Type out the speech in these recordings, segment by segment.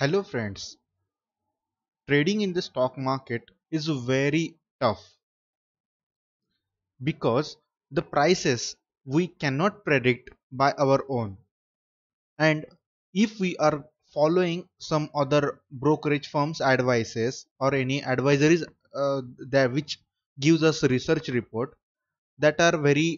Hello friends. Trading in the stock market is very tough because the prices we cannot predict by our own. And if we are following some other brokerage firms advices or any advisories uh, that which gives us research report that are very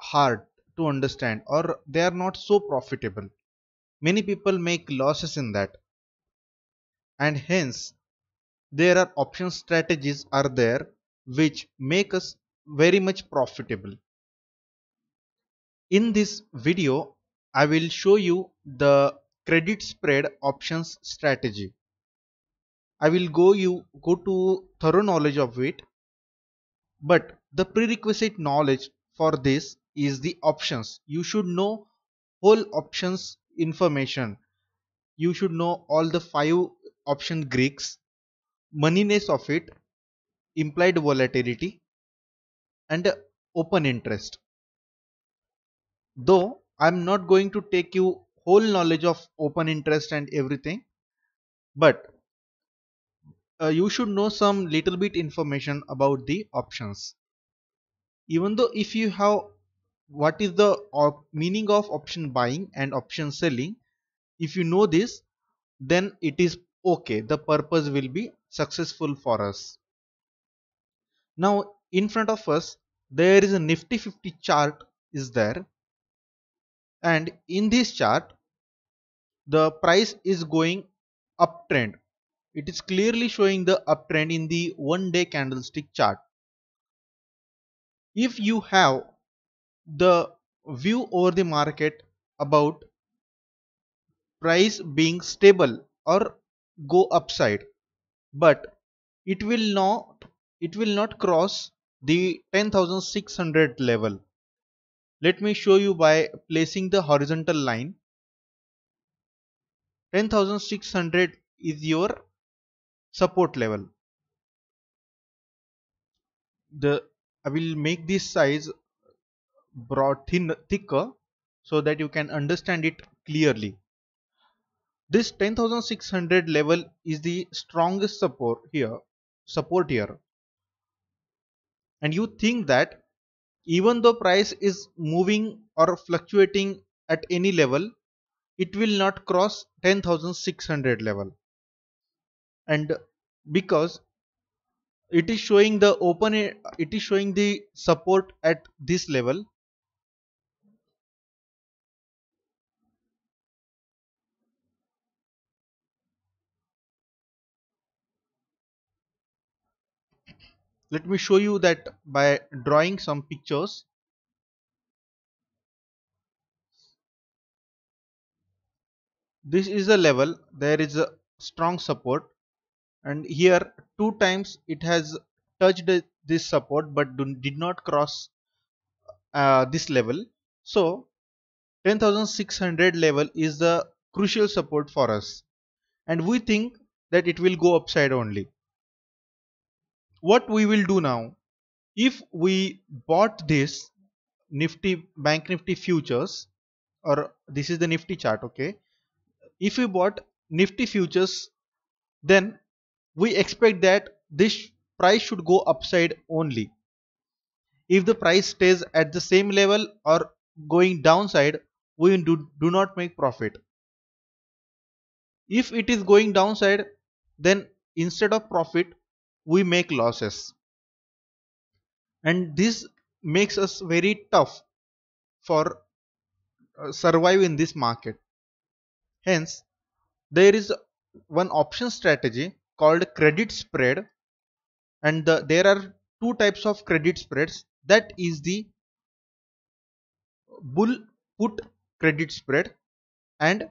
hard to understand or they are not so profitable many people make losses in that and hence there are option strategies are there which make us very much profitable in this video I will show you the credit spread options strategy I will go you go to thorough knowledge of it but the prerequisite knowledge for this is the options you should know whole options information you should know all the five option Greeks, moneyness of it, implied volatility and open interest. Though I'm not going to take you whole knowledge of open interest and everything but uh, you should know some little bit information about the options even though if you have what is the meaning of option buying and option selling if you know this then it is okay the purpose will be successful for us now in front of us there is a nifty 50 chart is there and in this chart the price is going uptrend it is clearly showing the uptrend in the one day candlestick chart if you have the view over the market about price being stable or go upside but it will not it will not cross the 10600 level let me show you by placing the horizontal line 10600 is your support level the I will make this size broad thin thicker so that you can understand it clearly this 10600 level is the strongest support here support here and you think that even though price is moving or fluctuating at any level it will not cross 10600 level and because it is showing the open it is showing the support at this level let me show you that by drawing some pictures this is the level there is a strong support and here two times it has touched this support but did not cross uh, this level so 10600 level is the crucial support for us and we think that it will go upside only what we will do now if we bought this nifty bank nifty futures or this is the nifty chart okay if we bought nifty futures then we expect that this price should go upside only if the price stays at the same level or going downside we do, do not make profit if it is going downside then instead of profit we make losses and this makes us very tough for uh, survive in this market hence there is one option strategy called credit spread and the, there are two types of credit spreads that is the bull put credit spread and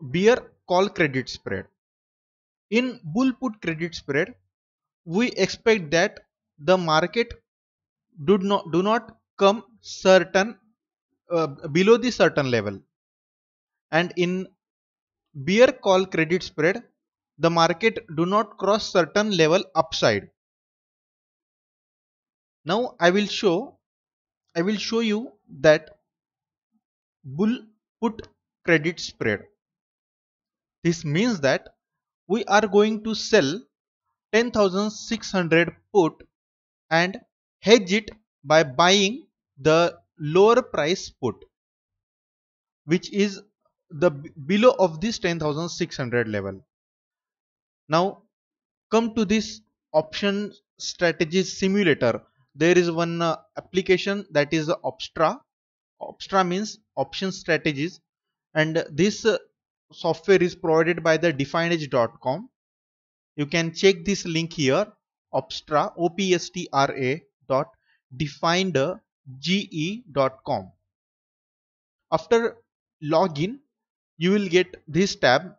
bear call credit spread in bull put credit spread we expect that the market do not do not come certain uh, below the certain level and in bear call credit spread the market do not cross certain level upside now i will show i will show you that bull put credit spread this means that we are going to sell 10600 put and hedge it by buying the lower price put which is the below of this 10600 level now come to this option strategies simulator there is one uh, application that is opstra opstra means option strategies and this uh, software is provided by the defineedge.com. You can check this link here opstra. opstra dot dot com. After login, you will get this tab.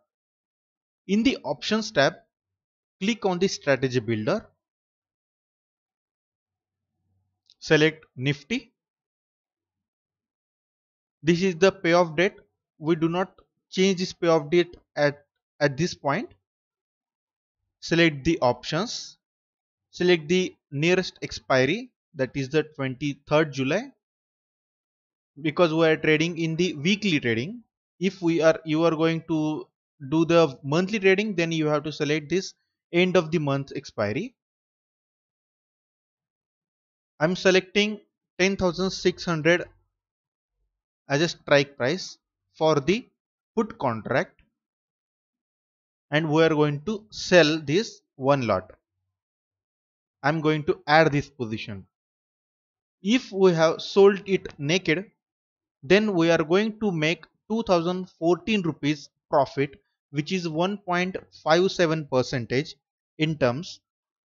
In the options tab, click on the strategy builder. Select Nifty. This is the payoff date. We do not change this payoff date at at this point select the options select the nearest expiry that is the 23rd July because we are trading in the weekly trading if we are you are going to do the monthly trading then you have to select this end of the month expiry I'm selecting 10,600 as a strike price for the put contract and we are going to sell this one lot I'm going to add this position if we have sold it naked then we are going to make 2014 rupees profit which is 1.57 percentage in terms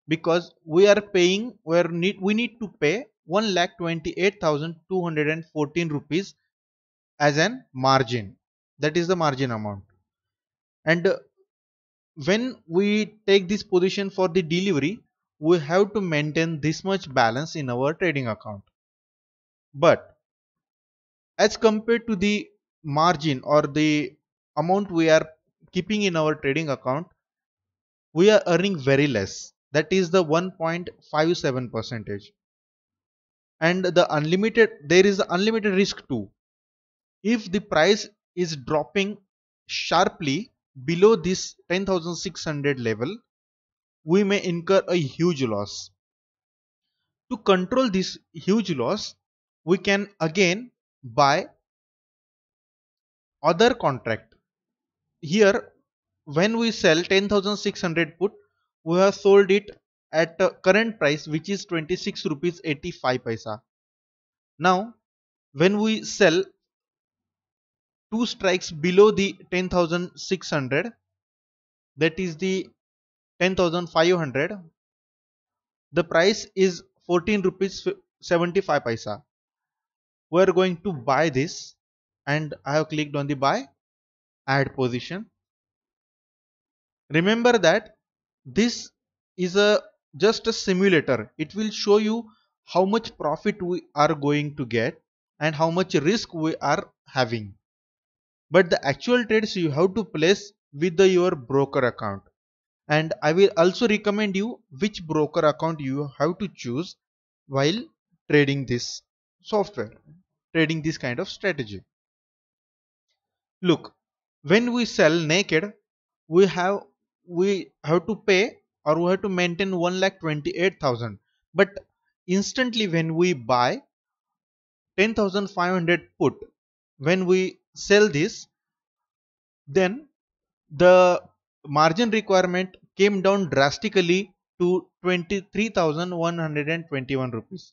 because we are paying we need we need to pay 1 lakh 28214 rupees as an margin that is the margin amount and when we take this position for the delivery we have to maintain this much balance in our trading account but as compared to the margin or the amount we are keeping in our trading account we are earning very less that is the 1.57 percentage and the unlimited there is unlimited risk too if the price is dropping sharply below this 10600 level we may incur a huge loss to control this huge loss we can again buy other contract here when we sell 10600 put we have sold it at current price which is 26 rupees 85 paisa now when we sell two strikes below the 10600 that is the 10500 the price is 14 rupees 75 paisa we are going to buy this and I have clicked on the buy add position remember that this is a just a simulator it will show you how much profit we are going to get and how much risk we are having but the actual trades you have to place with the, your broker account and I will also recommend you which broker account you have to choose while trading this software trading this kind of strategy look when we sell naked we have we have to pay or we have to maintain one lakh twenty-eight thousand. but instantly when we buy 10500 put when we sell this then the margin requirement came down drastically to 23,121 rupees.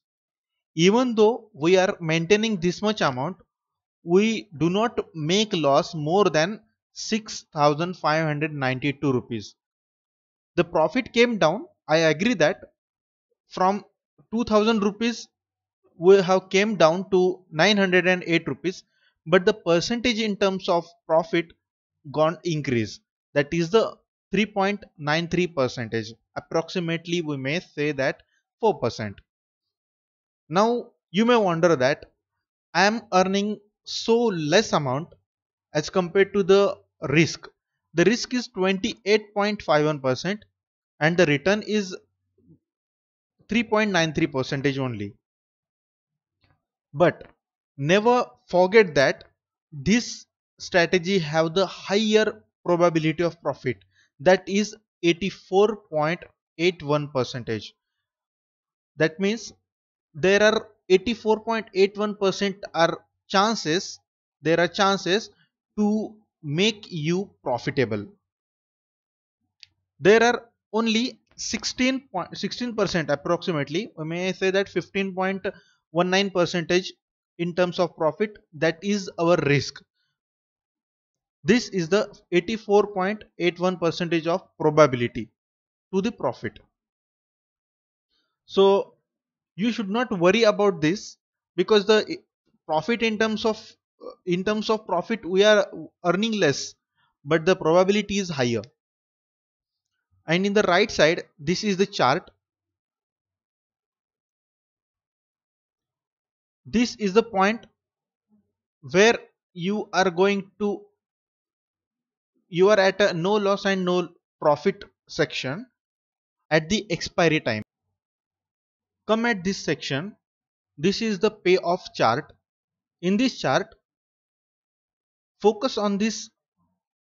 Even though we are maintaining this much amount, we do not make loss more than 6,592 rupees. The profit came down. I agree that from 2000 rupees we have came down to 908 rupees but the percentage in terms of profit gone increase that is the 3.93 percentage approximately we may say that 4 percent now you may wonder that i am earning so less amount as compared to the risk the risk is 28.51 percent and the return is 3.93 percentage only but never forget that this strategy have the higher probability of profit that is 84.81 percentage that means there are 84.81 percent are chances there are chances to make you profitable there are only 16 percent approximately may i say that 15.19 percentage in terms of profit that is our risk this is the 84.81 percentage of probability to the profit so you should not worry about this because the profit in terms of in terms of profit we are earning less but the probability is higher and in the right side this is the chart this is the point where you are going to you are at a no loss and no profit section at the expiry time come at this section this is the payoff chart in this chart focus on this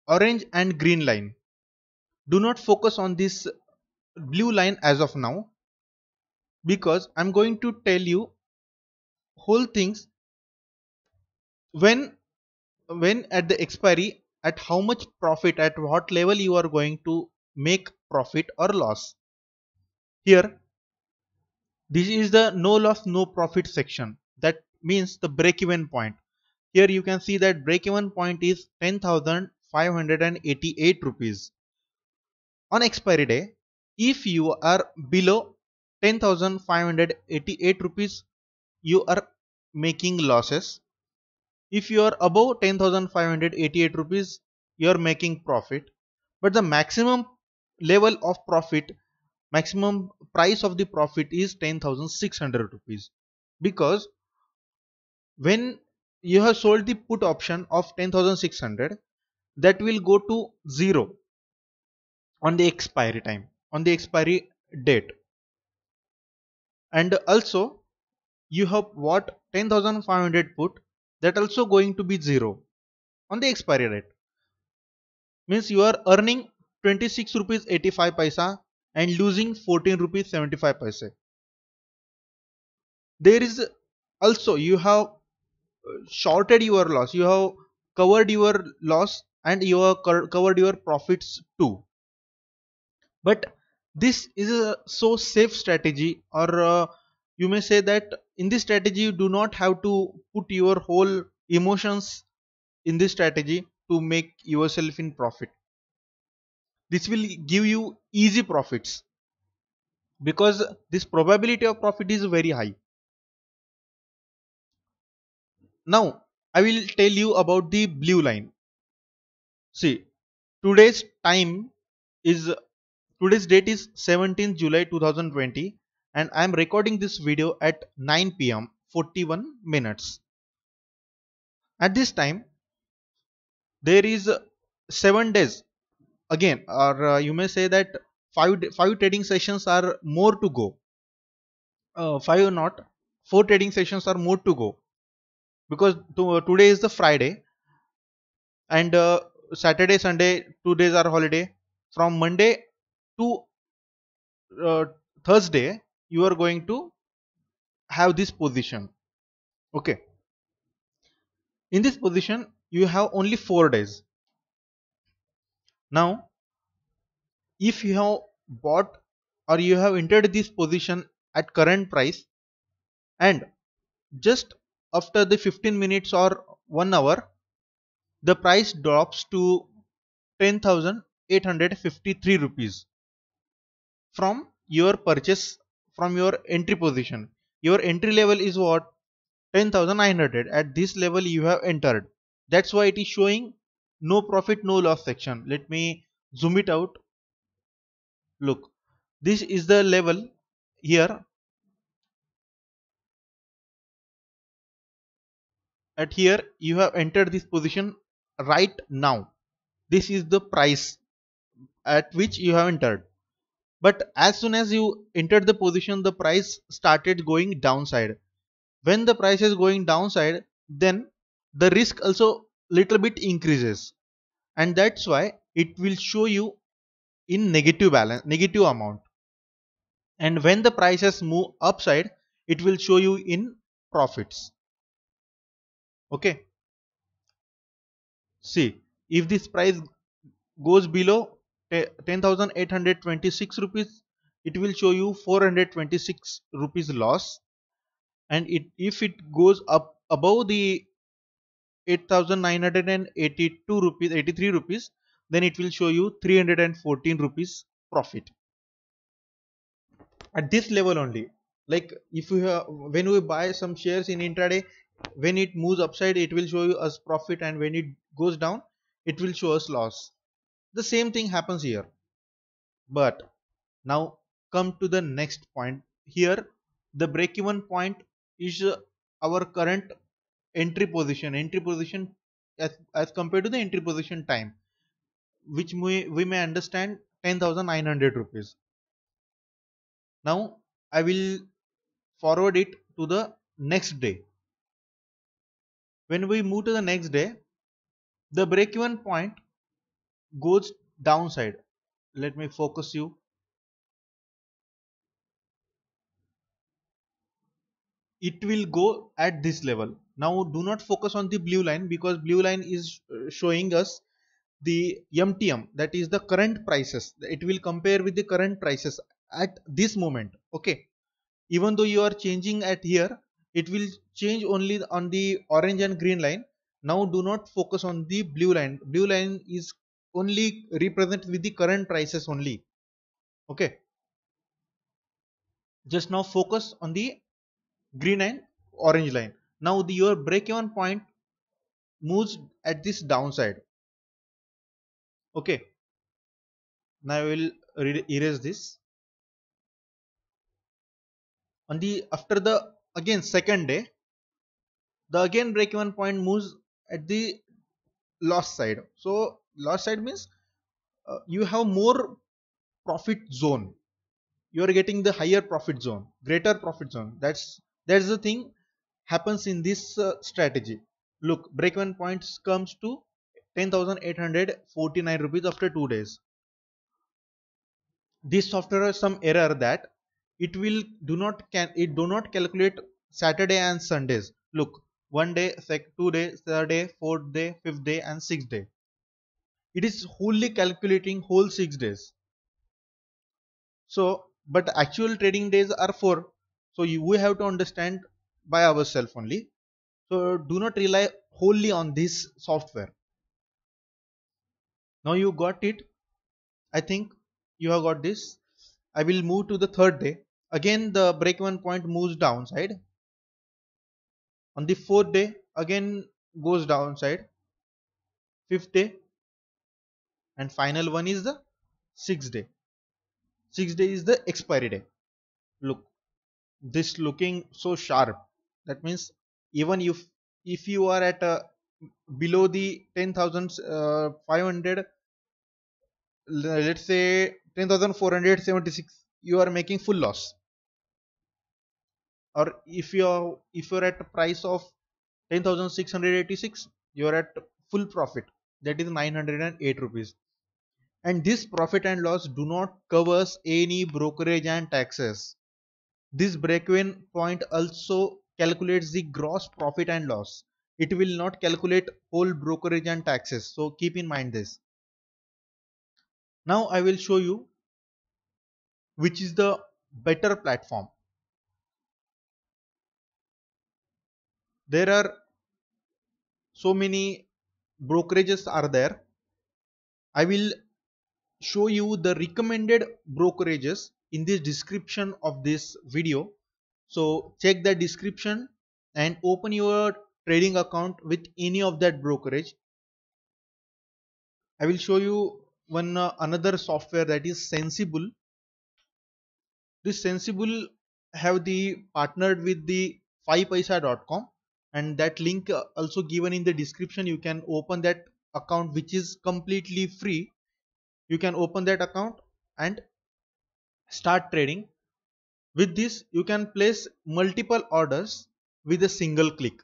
orange and green line do not focus on this blue line as of now because i'm going to tell you whole things when when at the expiry at how much profit at what level you are going to make profit or loss here this is the no loss no profit section that means the break even point here you can see that break even point is 10588 rupees on expiry day if you are below 10588 rupees you are making losses if you are above 10588 rupees you are making profit but the maximum level of profit maximum price of the profit is 10600 rupees because when you have sold the put option of 10600 that will go to 0 on the expiry time on the expiry date and also you have what 10500 put that also going to be 0 on the expiry date means you are earning 26 rupees 85 paisa and losing 14 rupees 75 paisa there is also you have shorted your loss you have covered your loss and you have covered your profits too but this is a so safe strategy or uh, you may say that in this strategy you do not have to put your whole emotions in this strategy to make yourself in profit this will give you easy profits because this probability of profit is very high now i will tell you about the blue line see today's time is today's date is 17th july 2020 and I am recording this video at 9 pm 41 minutes. At this time there is 7 days again or uh, you may say that 5 5 trading sessions are more to go uh, 5 or not 4 trading sessions are more to go because to, uh, today is the friday and uh, saturday sunday two days are holiday from monday to uh, thursday you are going to have this position okay in this position you have only four days now if you have bought or you have entered this position at current price and just after the 15 minutes or 1 hour the price drops to 10853 rupees from your purchase from your entry position your entry level is what 10900 at this level you have entered that's why it is showing no profit no loss section let me zoom it out look this is the level here at here you have entered this position right now this is the price at which you have entered but as soon as you entered the position the price started going downside when the price is going downside then the risk also little bit increases and that's why it will show you in negative balance negative amount and when the prices move upside it will show you in profits okay see if this price goes below 10826 rupees it will show you 426 rupees loss and it if it goes up above the 8982 rupees 83 rupees then it will show you 314 rupees profit at this level only like if you have when we buy some shares in intraday when it moves upside it will show you as profit and when it goes down it will show us loss the same thing happens here but now come to the next point here the break even point is uh, our current entry position entry position as, as compared to the entry position time which we, we may understand 10900 rupees now i will forward it to the next day when we move to the next day the break even point goes downside let me focus you it will go at this level now do not focus on the blue line because blue line is uh, showing us the mtm that is the current prices it will compare with the current prices at this moment okay even though you are changing at here it will change only on the orange and green line now do not focus on the blue line blue line is only represent with the current prices only okay just now focus on the green and orange line now the, your break even point moves at this downside okay now I will erase this on the after the again second day the again break even point moves at the loss side so loss side means uh, you have more profit zone you are getting the higher profit zone greater profit zone that's that's the thing happens in this uh, strategy look break even points comes to 10849 rupees after 2 days this software has some error that it will do not can it do not calculate saturday and sundays look one day sec two day third day fourth day fifth day and sixth day it is wholly calculating whole 6 days so but actual trading days are 4 so you, we have to understand by ourselves only so do not rely wholly on this software now you got it i think you have got this i will move to the third day again the break even point moves downside on the fourth day again goes downside fifth day and final one is the sixth day sixth day is the expiry day look this looking so sharp that means even if if you are at a below the 10,500 uh, let's say 10,476 you are making full loss or if you are if you're at a price of 10,686 you are at full profit that is 908 rupees and this profit and loss do not covers any brokerage and taxes. This break-even point also calculates the gross profit and loss. It will not calculate whole brokerage and taxes. So keep in mind this. Now I will show you which is the better platform. There are so many brokerages are there. I will show you the recommended brokerages in this description of this video so check the description and open your trading account with any of that brokerage I will show you one uh, another software that is sensible this sensible have the partnered with the 5paisa.com and that link uh, also given in the description you can open that account which is completely free you can open that account and start trading with this you can place multiple orders with a single click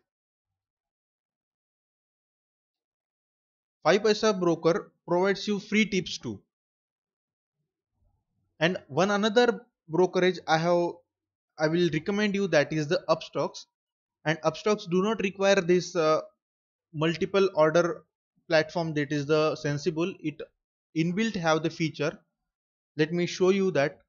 5 paisa broker provides you free tips too and one another brokerage i have i will recommend you that is the upstocks and upstocks do not require this uh, multiple order platform that is the sensible it inbuilt have the feature let me show you that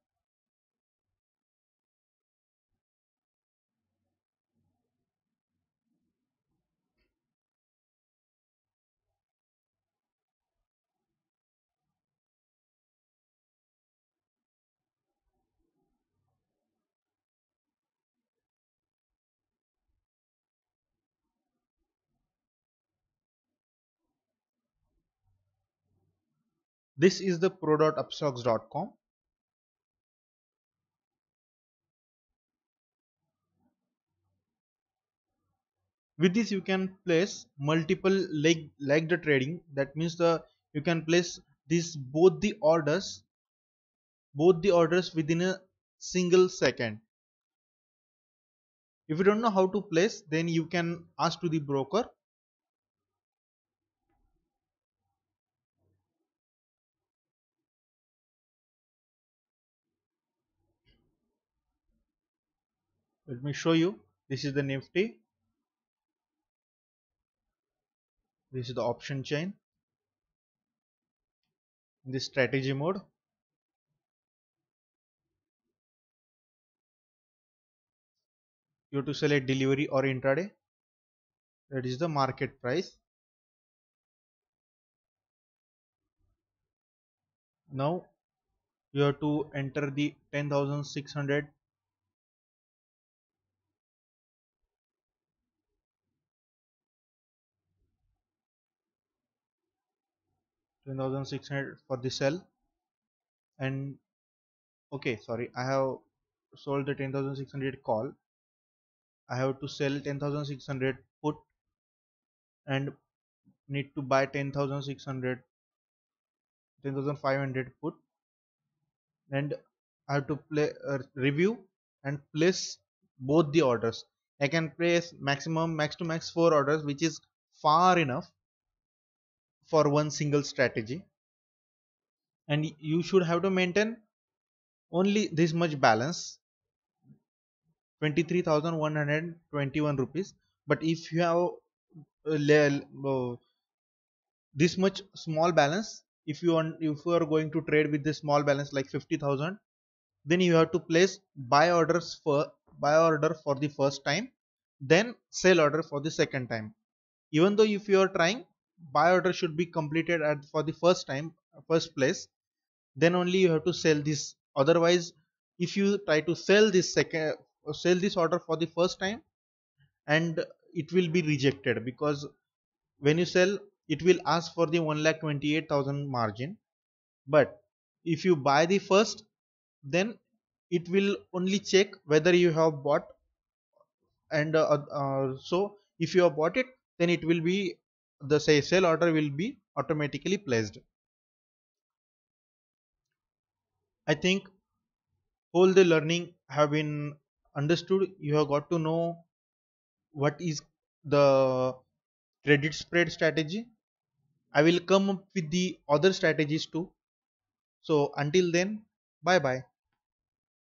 This is the pro.upstocks.com. With this you can place multiple leg like the trading that means the you can place this both the orders both the orders within a single second if you don't know how to place then you can ask to the broker let me show you this is the nifty this is the option chain in this strategy mode you have to select delivery or intraday that is the market price now you have to enter the 10600 12600 for the cell and okay sorry I have sold the 10600 call I have to sell 10600 put and need to buy 10600 10500 put and I have to play uh, review and place both the orders I can place maximum max to max 4 orders which is far enough for one single strategy and you should have to maintain only this much balance 23121 rupees but if you have uh, uh, this much small balance if you want if you are going to trade with this small balance like 50000 then you have to place buy orders for buy order for the first time then sell order for the second time even though if you are trying buy order should be completed at for the first time first place then only you have to sell this otherwise if you try to sell this second sell this order for the first time and it will be rejected because when you sell it will ask for the 1,28,000 margin but if you buy the first then it will only check whether you have bought and uh, uh, so if you have bought it then it will be the say sale order will be automatically placed i think all the learning have been understood you have got to know what is the credit spread strategy i will come up with the other strategies too so until then bye bye